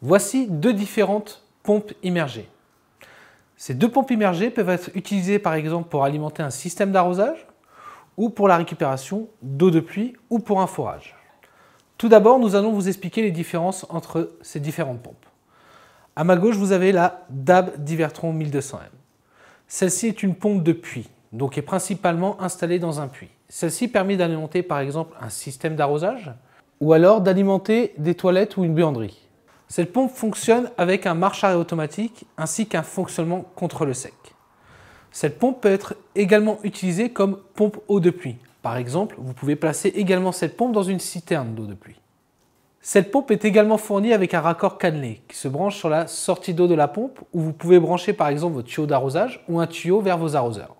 Voici deux différentes pompes immergées. Ces deux pompes immergées peuvent être utilisées par exemple pour alimenter un système d'arrosage ou pour la récupération d'eau de pluie ou pour un forage. Tout d'abord, nous allons vous expliquer les différences entre ces différentes pompes. À ma gauche, vous avez la DAB Divertron 1200M. Celle-ci est une pompe de puits, donc est principalement installée dans un puits. Celle-ci permet d'alimenter par exemple un système d'arrosage ou alors d'alimenter des toilettes ou une buanderie. Cette pompe fonctionne avec un marche-arrêt automatique ainsi qu'un fonctionnement contre le sec. Cette pompe peut être également utilisée comme pompe eau de pluie. Par exemple, vous pouvez placer également cette pompe dans une citerne d'eau de pluie. Cette pompe est également fournie avec un raccord cannelé qui se branche sur la sortie d'eau de la pompe où vous pouvez brancher par exemple votre tuyau d'arrosage ou un tuyau vers vos arroseurs.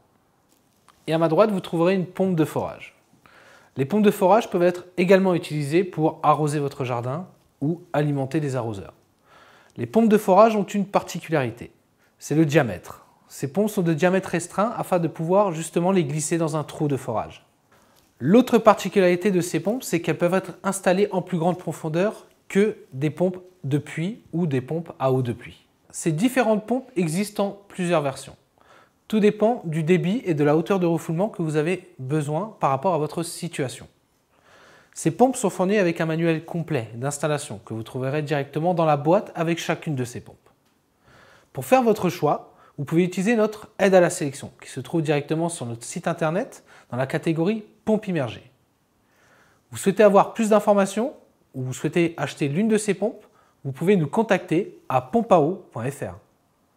Et à ma droite, vous trouverez une pompe de forage. Les pompes de forage peuvent être également utilisées pour arroser votre jardin, ou alimenter des arroseurs. Les pompes de forage ont une particularité, c'est le diamètre. Ces pompes sont de diamètre restreint afin de pouvoir justement les glisser dans un trou de forage. L'autre particularité de ces pompes, c'est qu'elles peuvent être installées en plus grande profondeur que des pompes de puits ou des pompes à eau de puits. Ces différentes pompes existent en plusieurs versions. Tout dépend du débit et de la hauteur de refoulement que vous avez besoin par rapport à votre situation. Ces pompes sont fournies avec un manuel complet d'installation que vous trouverez directement dans la boîte avec chacune de ces pompes. Pour faire votre choix, vous pouvez utiliser notre aide à la sélection qui se trouve directement sur notre site internet dans la catégorie pompes immergées. Vous souhaitez avoir plus d'informations ou vous souhaitez acheter l'une de ces pompes, vous pouvez nous contacter à pompao.fr.